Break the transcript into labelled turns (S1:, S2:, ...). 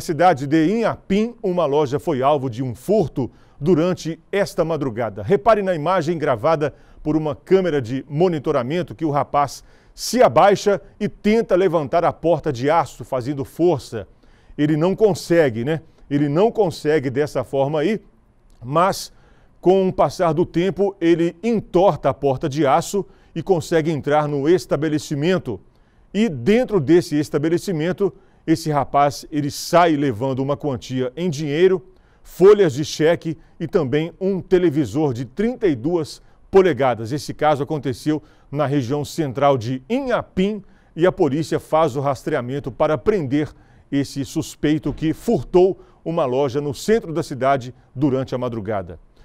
S1: Na cidade de Inhapim, uma loja foi alvo de um furto durante esta madrugada. Repare na imagem gravada por uma câmera de monitoramento que o rapaz se abaixa e tenta levantar a porta de aço, fazendo força. Ele não consegue, né? Ele não consegue dessa forma aí, mas com o passar do tempo ele entorta a porta de aço e consegue entrar no estabelecimento. E dentro desse estabelecimento esse rapaz ele sai levando uma quantia em dinheiro, folhas de cheque e também um televisor de 32 polegadas. Esse caso aconteceu na região central de Inhapim e a polícia faz o rastreamento para prender esse suspeito que furtou uma loja no centro da cidade durante a madrugada.